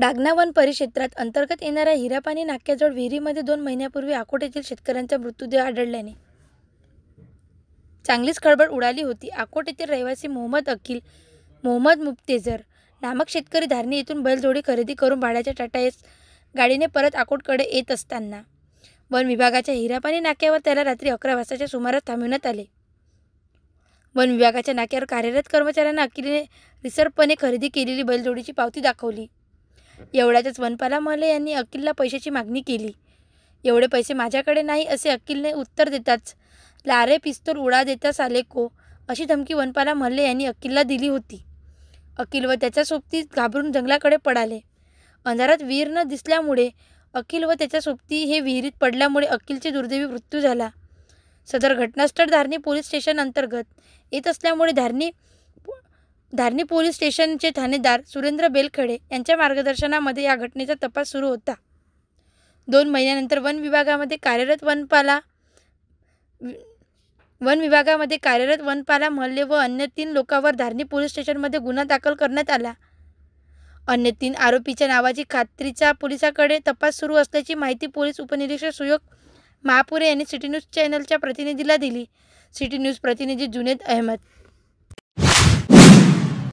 डागना one परिक्षेत्रात अंतर्गत येणाऱ्या हिरापाणी नाक्याजवळ विहिरीमध्ये दोन महिन्यापूर्वी आकोट येथील शेतकऱ्यांचा मृत्यूदेह आढळल्याने चांगलीच खळबळ उडाली होती आकोट येथील रहिवासी मोहम्मद अखिल मोहम्मद मुफ्तेजर नामक शेतकरी धारणी येथून बैलजोडी खरेदी करून भाड्याच्या टाटा गाडीने परत आकोटकडे येत असताना वन विभागाच्या हिरापाणी नाक्यावर त्याला रात्री अकरा वाजताच्या सुमारास थांबविण्यात आले वन विभागाच्या नाक्यावर कार्यरत कर्मचाऱ्यांना अकिलीने रिसर्पणे खरेदी केलेली बैलजोडीची पावती दाखवली वनपाला वनपालामले यांनी अकिलला पैशाची मागणी केली एवढे पैसे माझ्याकडे नाही असे अकिलने उत्तर देताच लारे पिस्तूल उडा देता साले को अशी धमकी वनपाला मल्ले यांनी अकिलला दिली होती अकिल व त्याच्या सोबती घाबरून जंगलाकडे पडाले अंधारात विहीर न दिसल्यामुळे अकिल व त्याच्या सोबती हे विहिरीत पडल्यामुळे अकिलचे दुर्दैवी मृत्यू झाला सदर घटनास्थळ धारणी पोलीस स्टेशन अंतर्गत येत असल्यामुळे धारणी धारणी पोलीस स्टेशनचे ठाणेदार सुरेंद्र बेलखडे यांच्या मार्गदर्शनामध्ये या घटनेचा तपास सुरू होता दोन महिन्यानंतर वन विभागामध्ये कार्यरत वनपाला वन विभागामध्ये कार्यरत वनपाला मल्ले व अन्य तीन लोकांवर धारणी पोलीस स्टेशनमध्ये गुन्हा दाखल करण्यात आला अन्य तीन आरोपीच्या नावाची खात्रीचा पोलिसाकडे तपास सुरू असल्याची माहिती पोलीस उपनिरीक्षक सुयोग महापुरे यांनी सिटी न्यूज चॅनलच्या प्रतिनिधीला दिली सिटी न्यूज प्रतिनिधी जुनेद अहमद